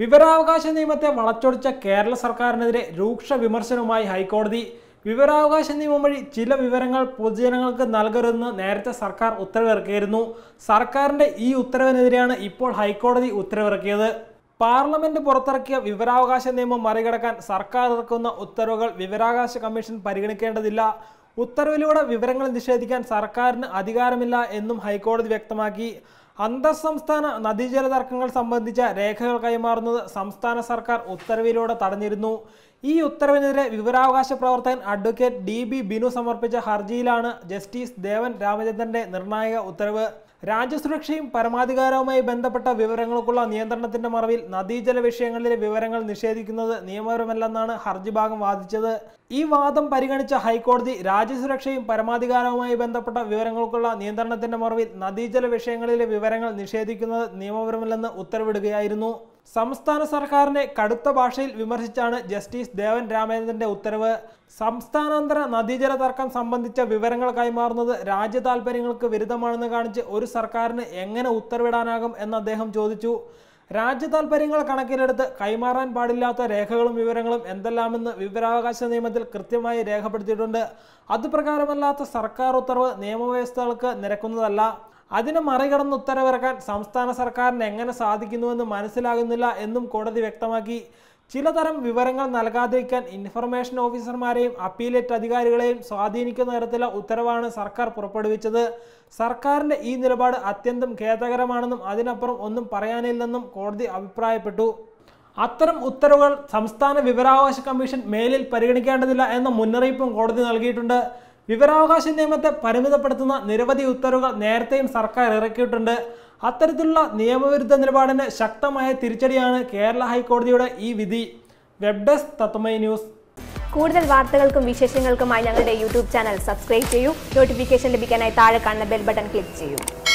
വിവരാവകാശ നിയമത്തെ വളച്ചൊടിച്ച കേരള സർക്കാരിനെതിരെ രൂക്ഷ വിമർശനവുമായി ഹൈക്കോടതി വിവരാവകാശ നിയമം വഴി ചില വിവരങ്ങൾ പൊതുജനങ്ങൾക്ക് നൽകരുതെന്ന് നേരത്തെ സർക്കാർ ഉത്തരവിറക്കിയിരുന്നു സർക്കാരിൻ്റെ ഈ ഉത്തരവിനെതിരെയാണ് ഇപ്പോൾ ഹൈക്കോടതി ഉത്തരവിറക്കിയത് പാർലമെന്റ് പുറത്തിറക്കിയ വിവരാവകാശ നിയമം മറികടക്കാൻ സർക്കാർ ഇറക്കുന്ന ഉത്തരവുകൾ വിവരാവകാശ കമ്മീഷൻ പരിഗണിക്കേണ്ടതില്ല ഉത്തരവിലൂടെ വിവരങ്ങൾ നിഷേധിക്കാൻ സർക്കാരിന് അധികാരമില്ല എന്നും ഹൈക്കോടതി വ്യക്തമാക്കി അന്തർസംസ്ഥാന നദീജല തർക്കങ്ങൾ സംബന്ധിച്ച രേഖകൾ കൈമാറുന്നത് സംസ്ഥാന സർക്കാർ ഉത്തരവിലൂടെ തടഞ്ഞിരുന്നു ഈ ഉത്തരവിനെതിരെ വിവരാവകാശ പ്രവർത്തകൻ അഡ്വക്കേറ്റ് ഡി ബി ബിനു സമർപ്പിച്ച ഹർജിയിലാണ് ജസ്റ്റിസ് ദേവൻ രാമചന്ദ്രന്റെ നിർണായക ഉത്തരവ് രാജ്യസുരക്ഷയും പരമാധികാരവുമായി ബന്ധപ്പെട്ട വിവരങ്ങൾക്കുള്ള നിയന്ത്രണത്തിന്റെ മറവിൽ നദീജല വിഷയങ്ങളിലെ വിവരങ്ങൾ നിഷേധിക്കുന്നത് നിയമപരമല്ലെന്നാണ് ഹർജി ഭാഗം വാദിച്ചത് ഈ വാദം പരിഗണിച്ച ഹൈക്കോടതി രാജ്യസുരക്ഷയും പരമാധികാരവുമായി ബന്ധപ്പെട്ട വിവരങ്ങൾക്കുള്ള നിയന്ത്രണത്തിന്റെ മറവിൽ നദീജല വിഷയങ്ങളിലെ വിവരങ്ങൾ വിവരങ്ങൾ നിഷേധിക്കുന്നത് നിയമപരമല്ലെന്ന് ഉത്തരവിടുകയായിരുന്നു സംസ്ഥാന സർക്കാരിനെ കടുത്ത ഭാഷയിൽ വിമർശിച്ചാണ് ജസ്റ്റിസ് ദേവൻ രാമേന്ദ്രന്റെ ഉത്തരവ് സംസ്ഥാനാന്തര നദീജല തർക്കം സംബന്ധിച്ച വിവരങ്ങൾ കൈമാറുന്നത് രാജ്യ താൽപ്പര്യങ്ങൾക്ക് വിരുദ്ധമാണെന്ന് കാണിച്ച് ഒരു സർക്കാരിന് എങ്ങനെ ഉത്തരവിടാനാകും എന്ന് അദ്ദേഹം ചോദിച്ചു രാജ്യ താൽപ്പര്യങ്ങൾ കണക്കിലെടുത്ത് കൈമാറാൻ പാടില്ലാത്ത രേഖകളും വിവരങ്ങളും എന്തെല്ലാമെന്ന് വിവരാവകാശ നിയമത്തിൽ കൃത്യമായി രേഖപ്പെടുത്തിയിട്ടുണ്ട് അതുപ്രകാരമല്ലാത്ത സർക്കാർ ഉത്തരവ് നിയമവ്യവസ്ഥകൾക്ക് നിരക്കുന്നതല്ല അതിനെ മറികടന്ന് ഉത്തരവിറക്കാൻ സംസ്ഥാന സർക്കാരിന് എങ്ങനെ സാധിക്കുന്നുവെന്ന് മനസ്സിലാകുന്നില്ല എന്നും കോടതി വ്യക്തമാക്കി ചിലതരം വിവരങ്ങൾ നൽകാതിരിക്കാൻ ഇൻഫർമേഷൻ ഓഫീസർമാരെയും അപ്പീലേറ്റ് അധികാരികളെയും സ്വാധീനിക്കുന്ന തരത്തിലുള്ള ഉത്തരവാണ് സർക്കാർ പുറപ്പെടുവിച്ചത് സർക്കാരിൻ്റെ ഈ നിലപാട് അത്യന്തം ഖേദകരമാണെന്നും അതിനപ്പുറം ഒന്നും പറയാനില്ലെന്നും കോടതി അഭിപ്രായപ്പെട്ടു അത്തരം ഉത്തരവുകൾ സംസ്ഥാന വിവരാവകാശ കമ്മീഷൻ മേലിൽ പരിഗണിക്കേണ്ടതില്ല എന്ന മുന്നറിയിപ്പും കോടതി നൽകിയിട്ടുണ്ട് വിവരാവകാശ നിയമത്തെ പരിമിതപ്പെടുത്തുന്ന നിരവധി ഉത്തരവുകൾ നേരത്തെയും സർക്കാർ ഇറക്കിയിട്ടുണ്ട് അത്തരത്തിലുള്ള നിയമവിരുദ്ധ നിലപാടിന് ശക്തമായ തിരിച്ചടിയാണ് കേരള ഹൈക്കോടതിയുടെ ഈ വിധി വെബ് ഡെസ്ക് തത്വമൈ ന്യൂസ് കൂടുതൽ വാർത്തകൾക്കും വിശേഷങ്ങൾക്കുമായി ഞങ്ങളുടെ യൂട്യൂബ് ചാനൽ സബ്സ്ക്രൈബ് ചെയ്യൂ നോട്ടിഫിക്കേഷൻ ലഭിക്കാനായി താഴെ കാണുന്ന ബെൽ ബട്ടൺ ക്ലിക്ക് ചെയ്യൂ